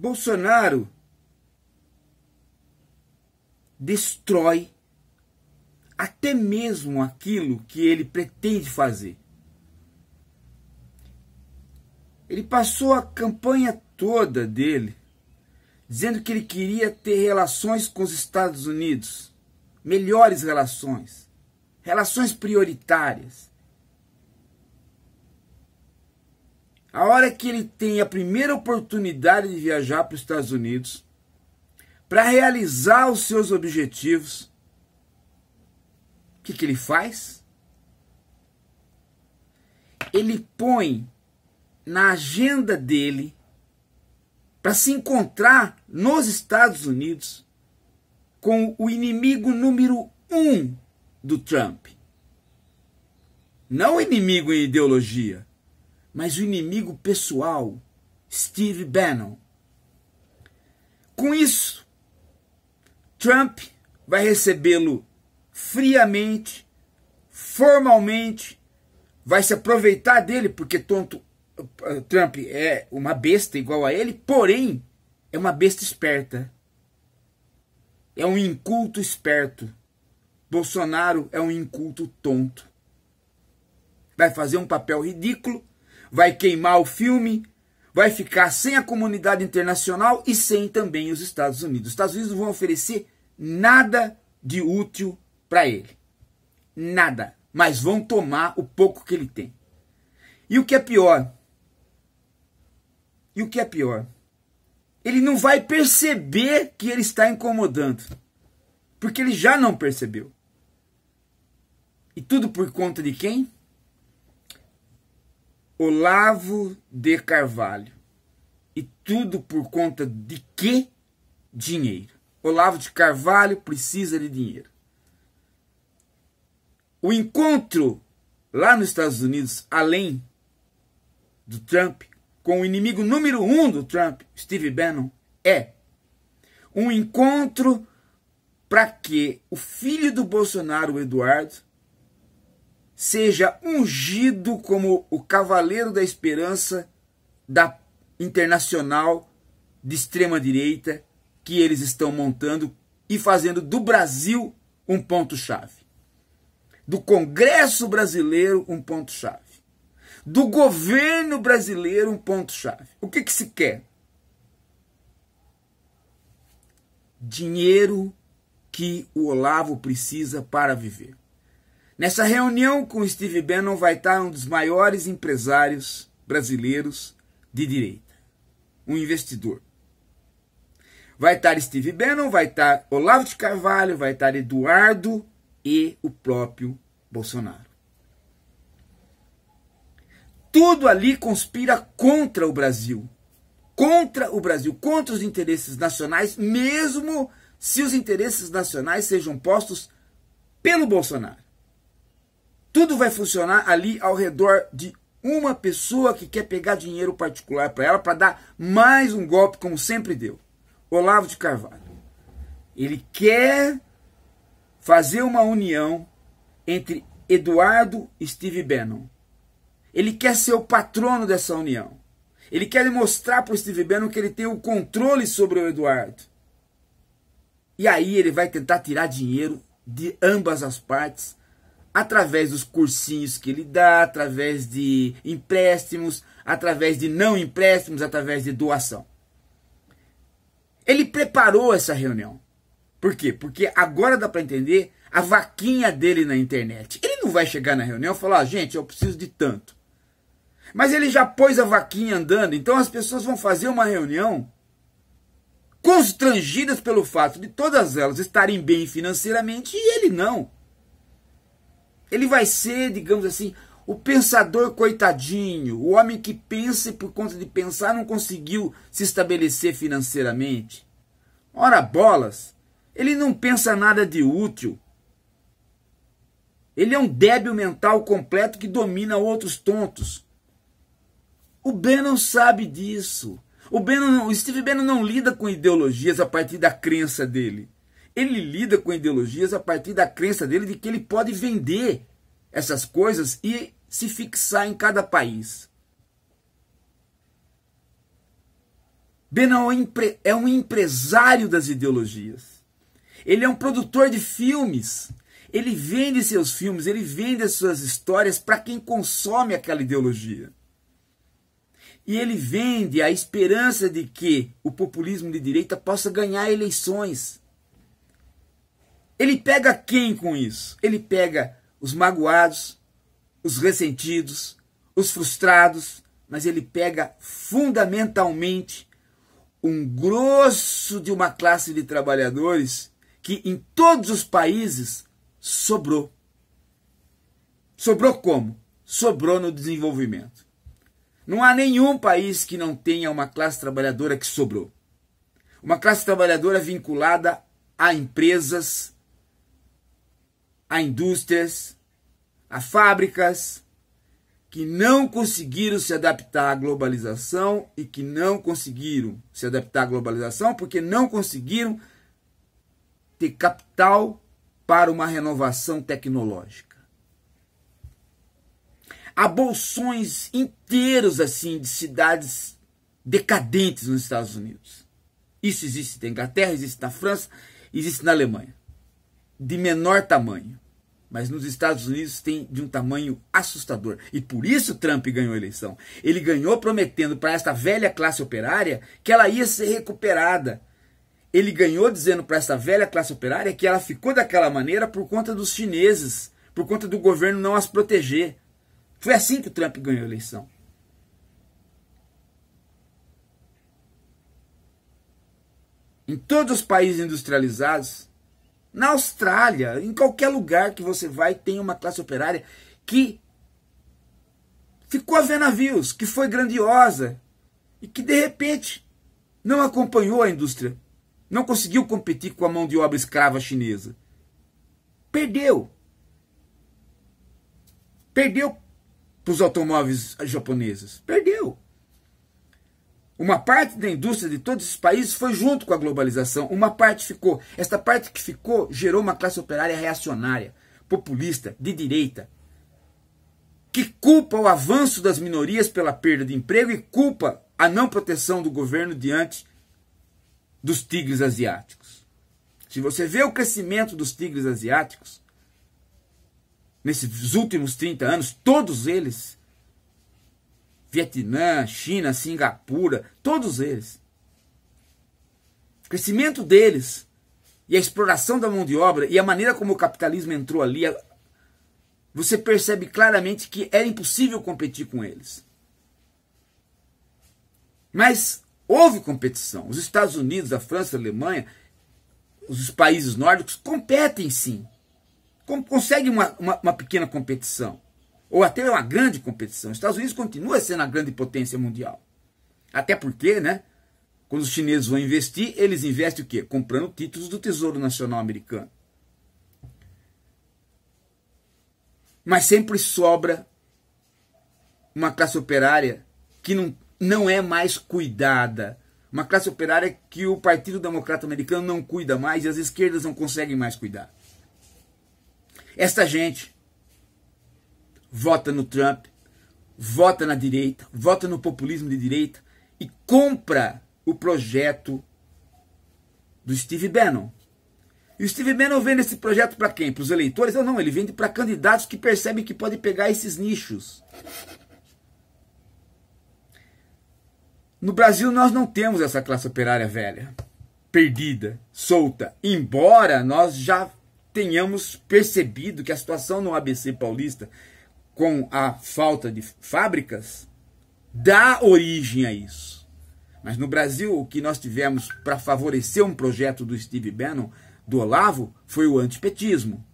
Bolsonaro destrói até mesmo aquilo que ele pretende fazer. Ele passou a campanha toda dele dizendo que ele queria ter relações com os Estados Unidos, melhores relações, relações prioritárias. A hora que ele tem a primeira oportunidade de viajar para os Estados Unidos, para realizar os seus objetivos, o que, que ele faz? Ele põe na agenda dele para se encontrar nos Estados Unidos com o inimigo número um do Trump. Não inimigo em ideologia, mas o inimigo pessoal, Steve Bannon. Com isso, Trump vai recebê-lo friamente, formalmente, vai se aproveitar dele, porque tonto, eh, Trump é uma besta igual a ele, porém é uma besta esperta. É um inculto esperto. Bolsonaro é um inculto tonto. Vai fazer um papel ridículo vai queimar o filme, vai ficar sem a comunidade internacional e sem também os Estados Unidos. Os Estados Unidos não vão oferecer nada de útil para ele. Nada. Mas vão tomar o pouco que ele tem. E o que é pior? E o que é pior? Ele não vai perceber que ele está incomodando. Porque ele já não percebeu. E tudo por conta de quem? Olavo de Carvalho. E tudo por conta de que? Dinheiro. Olavo de Carvalho precisa de dinheiro. O encontro lá nos Estados Unidos, além do Trump, com o inimigo número um do Trump, Steve Bannon, é um encontro para que o filho do Bolsonaro, o Eduardo, seja ungido como o cavaleiro da esperança da internacional de extrema direita que eles estão montando e fazendo do Brasil um ponto chave. Do Congresso brasileiro um ponto chave. Do governo brasileiro um ponto chave. O que que se quer? Dinheiro que o Olavo precisa para viver. Nessa reunião com Steve Bannon vai estar um dos maiores empresários brasileiros de direita, um investidor. Vai estar Steve Bannon, vai estar Olavo de Carvalho, vai estar Eduardo e o próprio Bolsonaro. Tudo ali conspira contra o Brasil. Contra o Brasil, contra os interesses nacionais, mesmo se os interesses nacionais sejam postos pelo Bolsonaro. Tudo vai funcionar ali ao redor de uma pessoa que quer pegar dinheiro particular para ela para dar mais um golpe, como sempre deu. Olavo de Carvalho. Ele quer fazer uma união entre Eduardo e Steve Bannon. Ele quer ser o patrono dessa união. Ele quer mostrar para o Steve Bannon que ele tem o controle sobre o Eduardo. E aí ele vai tentar tirar dinheiro de ambas as partes através dos cursinhos que ele dá, através de empréstimos, através de não empréstimos, através de doação. Ele preparou essa reunião. Por quê? Porque agora dá para entender a vaquinha dele na internet. Ele não vai chegar na reunião e falar, ah, gente, eu preciso de tanto. Mas ele já pôs a vaquinha andando, então as pessoas vão fazer uma reunião constrangidas pelo fato de todas elas estarem bem financeiramente e ele não. Ele vai ser, digamos assim, o pensador coitadinho, o homem que pensa e por conta de pensar não conseguiu se estabelecer financeiramente. Ora bolas, ele não pensa nada de útil. Ele é um débil mental completo que domina outros tontos. O Ben não sabe disso. O, Bannon, o Steve Bannon não lida com ideologias a partir da crença dele ele lida com ideologias a partir da crença dele de que ele pode vender essas coisas e se fixar em cada país. Benão é, é um empresário das ideologias. Ele é um produtor de filmes. Ele vende seus filmes, ele vende as suas histórias para quem consome aquela ideologia. E ele vende a esperança de que o populismo de direita possa ganhar eleições ele pega quem com isso? Ele pega os magoados, os ressentidos, os frustrados, mas ele pega fundamentalmente um grosso de uma classe de trabalhadores que em todos os países sobrou. Sobrou como? Sobrou no desenvolvimento. Não há nenhum país que não tenha uma classe trabalhadora que sobrou. Uma classe trabalhadora vinculada a empresas, a indústrias, a fábricas que não conseguiram se adaptar à globalização e que não conseguiram se adaptar à globalização porque não conseguiram ter capital para uma renovação tecnológica. Há bolsões inteiros assim de cidades decadentes nos Estados Unidos. Isso existe na Inglaterra, existe na França, existe na Alemanha de menor tamanho, mas nos Estados Unidos tem de um tamanho assustador. E por isso Trump ganhou a eleição. Ele ganhou prometendo para esta velha classe operária que ela ia ser recuperada. Ele ganhou dizendo para esta velha classe operária que ela ficou daquela maneira por conta dos chineses, por conta do governo não as proteger. Foi assim que o Trump ganhou a eleição. Em todos os países industrializados, na Austrália, em qualquer lugar que você vai, tem uma classe operária que ficou a ver navios, que foi grandiosa e que de repente não acompanhou a indústria, não conseguiu competir com a mão de obra escrava chinesa. Perdeu. Perdeu para os automóveis japoneses. Perdeu. Uma parte da indústria de todos esses países foi junto com a globalização, uma parte ficou. Esta parte que ficou gerou uma classe operária reacionária, populista, de direita, que culpa o avanço das minorias pela perda de emprego e culpa a não proteção do governo diante dos tigres asiáticos. Se você vê o crescimento dos tigres asiáticos, nesses últimos 30 anos, todos eles Vietnã, China, Singapura, todos eles. O crescimento deles e a exploração da mão de obra e a maneira como o capitalismo entrou ali, você percebe claramente que era impossível competir com eles. Mas houve competição. Os Estados Unidos, a França, a Alemanha, os países nórdicos competem sim. Conseguem uma, uma, uma pequena competição ou até é uma grande competição. Os Estados Unidos continua sendo a grande potência mundial. Até porque, né? Quando os chineses vão investir, eles investem o quê? Comprando títulos do Tesouro Nacional Americano. Mas sempre sobra uma classe operária que não, não é mais cuidada. Uma classe operária que o Partido Democrata Americano não cuida mais e as esquerdas não conseguem mais cuidar. Esta gente vota no Trump, vota na direita, vota no populismo de direita e compra o projeto do Steve Bannon. E o Steve Bannon vende esse projeto para quem? Para os eleitores? Ou não, ele vende para candidatos que percebem que pode pegar esses nichos. No Brasil nós não temos essa classe operária velha, perdida, solta, embora nós já tenhamos percebido que a situação no ABC paulista com a falta de fábricas dá origem a isso. Mas no Brasil, o que nós tivemos para favorecer um projeto do Steve Bannon, do Olavo, foi o antipetismo,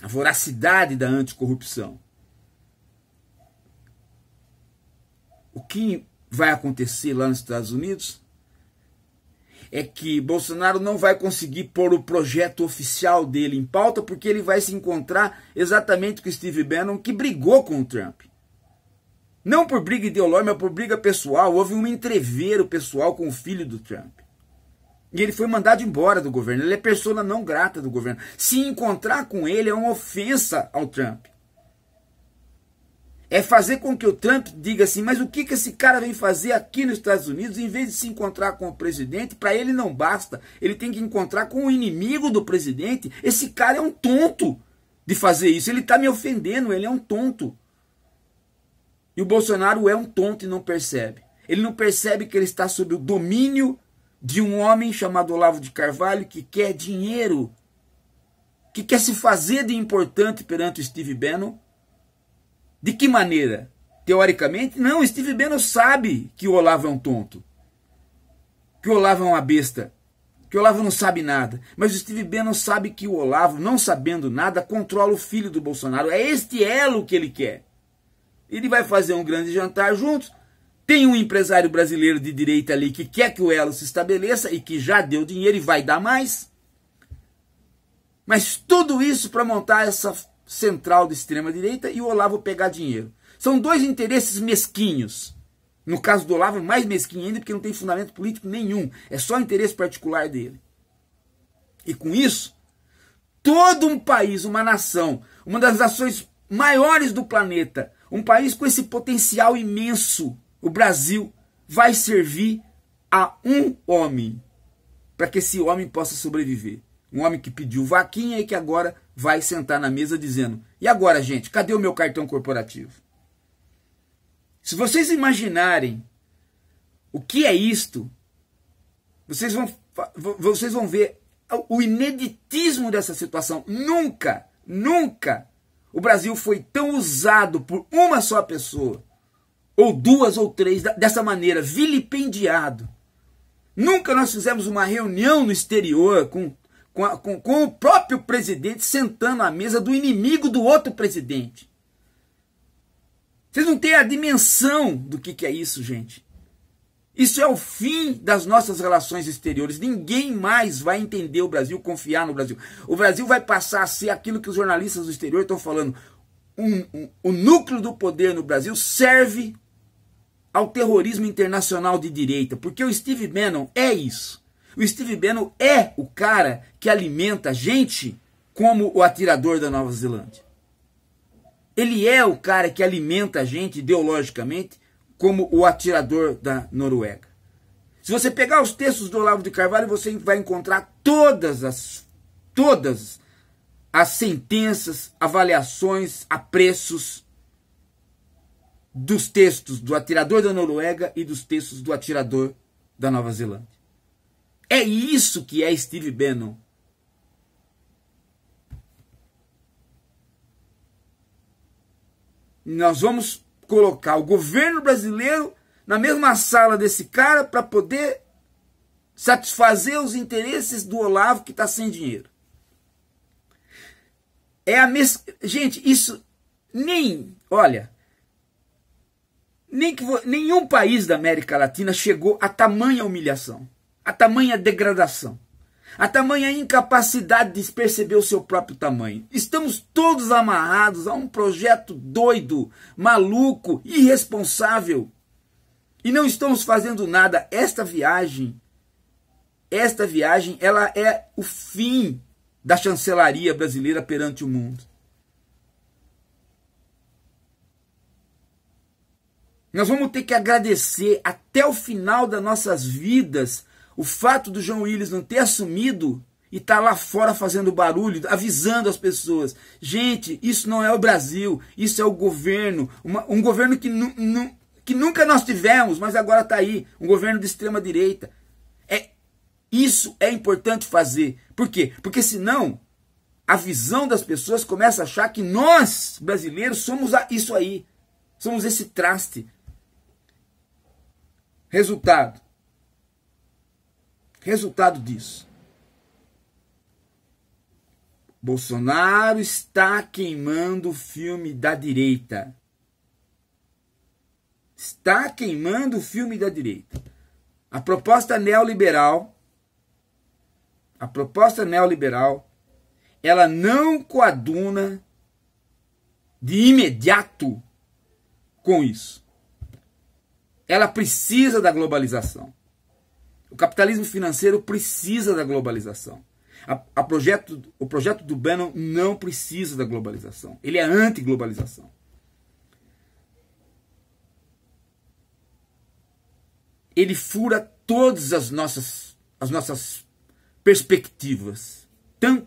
a voracidade da anticorrupção. O que vai acontecer lá nos Estados Unidos é que Bolsonaro não vai conseguir pôr o projeto oficial dele em pauta, porque ele vai se encontrar exatamente com Steve Bannon, que brigou com o Trump. Não por briga ideológica, mas por briga pessoal. Houve um entreveiro pessoal com o filho do Trump. E ele foi mandado embora do governo. Ele é pessoa não grata do governo. Se encontrar com ele é uma ofensa ao Trump é fazer com que o Trump diga assim, mas o que, que esse cara vem fazer aqui nos Estados Unidos, em vez de se encontrar com o presidente, para ele não basta, ele tem que encontrar com o inimigo do presidente, esse cara é um tonto de fazer isso, ele está me ofendendo, ele é um tonto. E o Bolsonaro é um tonto e não percebe. Ele não percebe que ele está sob o domínio de um homem chamado Olavo de Carvalho que quer dinheiro, que quer se fazer de importante perante o Steve Bannon, de que maneira? Teoricamente, não, Steve Bannon sabe que o Olavo é um tonto. Que o Olavo é uma besta. Que o Olavo não sabe nada. Mas o Steve Bannon sabe que o Olavo, não sabendo nada, controla o filho do Bolsonaro. É este elo que ele quer. Ele vai fazer um grande jantar juntos. Tem um empresário brasileiro de direita ali que quer que o elo se estabeleça e que já deu dinheiro e vai dar mais. Mas tudo isso para montar essa central da extrema-direita e o Olavo pegar dinheiro. São dois interesses mesquinhos. No caso do Olavo, é mais mesquinho ainda, porque não tem fundamento político nenhum. É só interesse particular dele. E com isso, todo um país, uma nação, uma das nações maiores do planeta, um país com esse potencial imenso, o Brasil, vai servir a um homem para que esse homem possa sobreviver. Um homem que pediu vaquinha e que agora vai sentar na mesa dizendo: e agora, gente, cadê o meu cartão corporativo? Se vocês imaginarem o que é isto, vocês vão, vocês vão ver o ineditismo dessa situação. Nunca, nunca o Brasil foi tão usado por uma só pessoa, ou duas ou três, dessa maneira, vilipendiado. Nunca nós fizemos uma reunião no exterior com com, a, com, com o próprio presidente sentando à mesa do inimigo do outro presidente. Vocês não têm a dimensão do que, que é isso, gente. Isso é o fim das nossas relações exteriores. Ninguém mais vai entender o Brasil, confiar no Brasil. O Brasil vai passar a ser aquilo que os jornalistas do exterior estão falando. Um, um, o núcleo do poder no Brasil serve ao terrorismo internacional de direita, porque o Steve Bannon é isso. O Steve Bannon é o cara que alimenta a gente como o atirador da Nova Zelândia. Ele é o cara que alimenta a gente ideologicamente como o atirador da Noruega. Se você pegar os textos do Olavo de Carvalho, você vai encontrar todas as todas as sentenças, avaliações, apreços dos textos do atirador da Noruega e dos textos do atirador da Nova Zelândia. É isso que é Steve Bannon. Nós vamos colocar o governo brasileiro na mesma sala desse cara para poder satisfazer os interesses do Olavo que está sem dinheiro. É a Gente, isso nem. Olha. Nem que, nenhum país da América Latina chegou a tamanha humilhação a tamanha degradação, a tamanha incapacidade de perceber o seu próprio tamanho. Estamos todos amarrados a um projeto doido, maluco, irresponsável. E não estamos fazendo nada. Esta viagem, esta viagem, ela é o fim da chancelaria brasileira perante o mundo. Nós vamos ter que agradecer até o final das nossas vidas o fato do João Willis não ter assumido e tá lá fora fazendo barulho, avisando as pessoas. Gente, isso não é o Brasil, isso é o governo, uma, um governo que, nu, nu, que nunca nós tivemos, mas agora está aí, um governo de extrema direita. É isso é importante fazer. Por quê? Porque senão a visão das pessoas começa a achar que nós, brasileiros, somos a, isso aí. Somos esse traste. Resultado: Resultado disso. Bolsonaro está queimando o filme da direita. Está queimando o filme da direita. A proposta neoliberal, a proposta neoliberal, ela não coaduna de imediato com isso. Ela precisa da globalização. O capitalismo financeiro precisa da globalização. A, a projeto, o projeto do Bannon não precisa da globalização. Ele é anti-globalização. Ele fura todas as nossas, as nossas perspectivas. Tanto,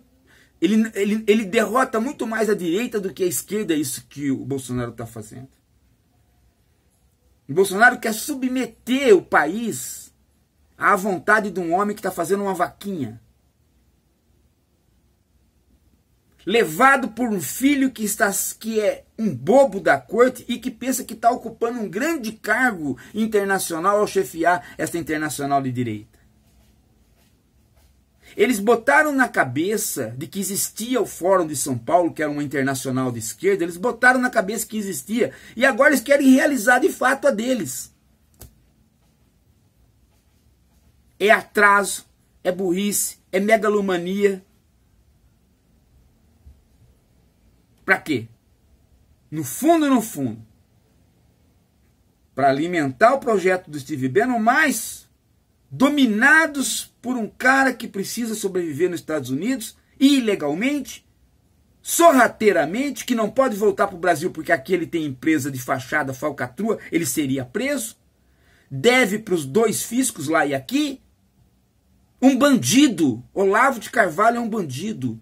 ele, ele, ele derrota muito mais a direita do que a esquerda, é isso que o Bolsonaro está fazendo. O Bolsonaro quer submeter o país à vontade de um homem que está fazendo uma vaquinha. Levado por um filho que, está, que é um bobo da corte e que pensa que está ocupando um grande cargo internacional ao chefiar esta internacional de direita. Eles botaram na cabeça de que existia o Fórum de São Paulo, que era uma internacional de esquerda, eles botaram na cabeça que existia, e agora eles querem realizar de fato a deles. é atraso, é burrice, é megalomania. Para quê? No fundo, no fundo, para alimentar o projeto do Steve Bannon, mas dominados por um cara que precisa sobreviver nos Estados Unidos ilegalmente, sorrateiramente, que não pode voltar para o Brasil porque aqui ele tem empresa de fachada falcatrua, ele seria preso, deve para os dois fiscos lá e aqui, um bandido. Olavo de Carvalho é um bandido.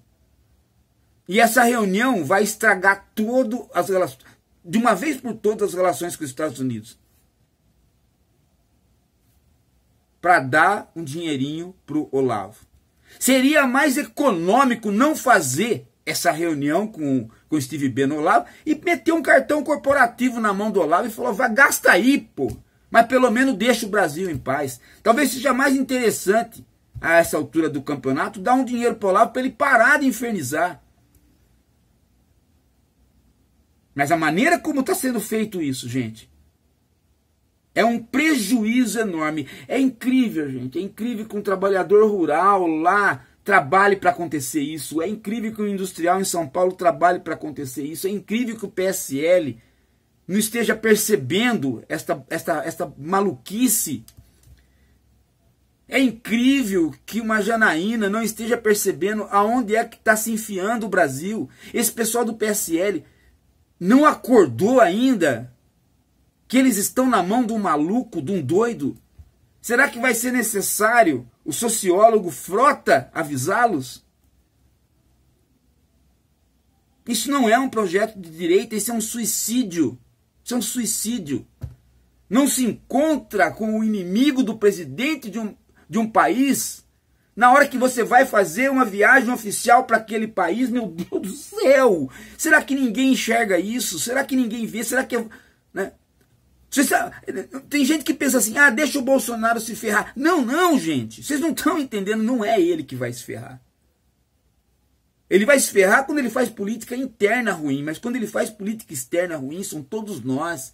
E essa reunião vai estragar todo as relações, de uma vez por todas as relações com os Estados Unidos. Para dar um dinheirinho pro Olavo. Seria mais econômico não fazer essa reunião com, com o Steve Bannon Olavo e meter um cartão corporativo na mão do Olavo e falou, vai, gasta aí, pô. Mas pelo menos deixa o Brasil em paz. Talvez seja mais interessante a essa altura do campeonato, dá um dinheiro pro Olavo para ele parar de infernizar. Mas a maneira como está sendo feito isso, gente, é um prejuízo enorme. É incrível, gente. É incrível que um trabalhador rural lá trabalhe para é acontecer isso. É incrível que o um industrial em São Paulo trabalhe para acontecer isso. É incrível que o PSL não esteja percebendo esta, esta, esta maluquice é incrível que uma Janaína não esteja percebendo aonde é que está se enfiando o Brasil. Esse pessoal do PSL não acordou ainda que eles estão na mão de um maluco, de um doido. Será que vai ser necessário o sociólogo Frota avisá-los? Isso não é um projeto de direita, isso é um suicídio. Isso é um suicídio. Não se encontra com o inimigo do presidente de um de um país, na hora que você vai fazer uma viagem oficial para aquele país, meu Deus do céu! Será que ninguém enxerga isso? Será que ninguém vê? Será que. Né? Tá, tem gente que pensa assim: ah, deixa o Bolsonaro se ferrar. Não, não, gente. Vocês não estão entendendo. Não é ele que vai se ferrar. Ele vai se ferrar quando ele faz política interna ruim, mas quando ele faz política externa ruim, são todos nós.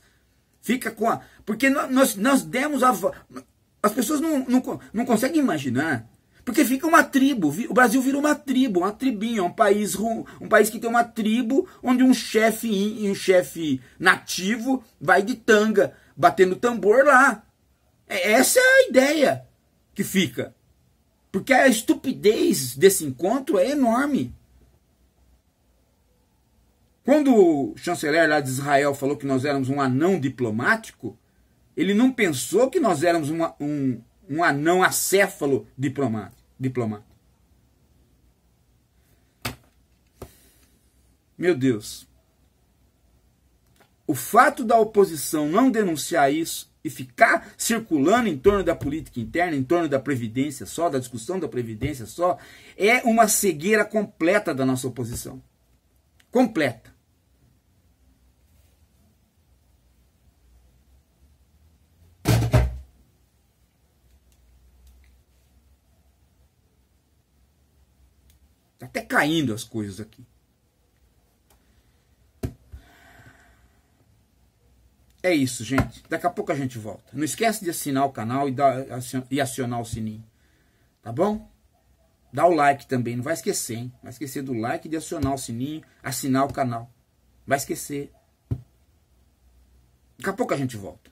Fica com a. Porque nós, nós demos a. As pessoas não, não, não conseguem imaginar. Porque fica uma tribo. O Brasil vira uma tribo, uma tribinha, um país, um país que tem uma tribo onde um chefe um chefe nativo vai de tanga, batendo tambor lá. É, essa é a ideia que fica. Porque a estupidez desse encontro é enorme. Quando o chanceler lá de Israel falou que nós éramos um anão diplomático, ele não pensou que nós éramos uma, um, um anão acéfalo diplomata. diplomata. Meu Deus. O fato da oposição não denunciar isso e ficar circulando em torno da política interna, em torno da previdência só, da discussão da previdência só, é uma cegueira completa da nossa oposição. Completa. até caindo as coisas aqui. É isso, gente. Daqui a pouco a gente volta. Não esquece de assinar o canal e, dar, e acionar o sininho. Tá bom? Dá o like também, não vai esquecer, hein? Não vai esquecer do like e de acionar o sininho, assinar o canal. Não vai esquecer. Daqui a pouco a gente volta.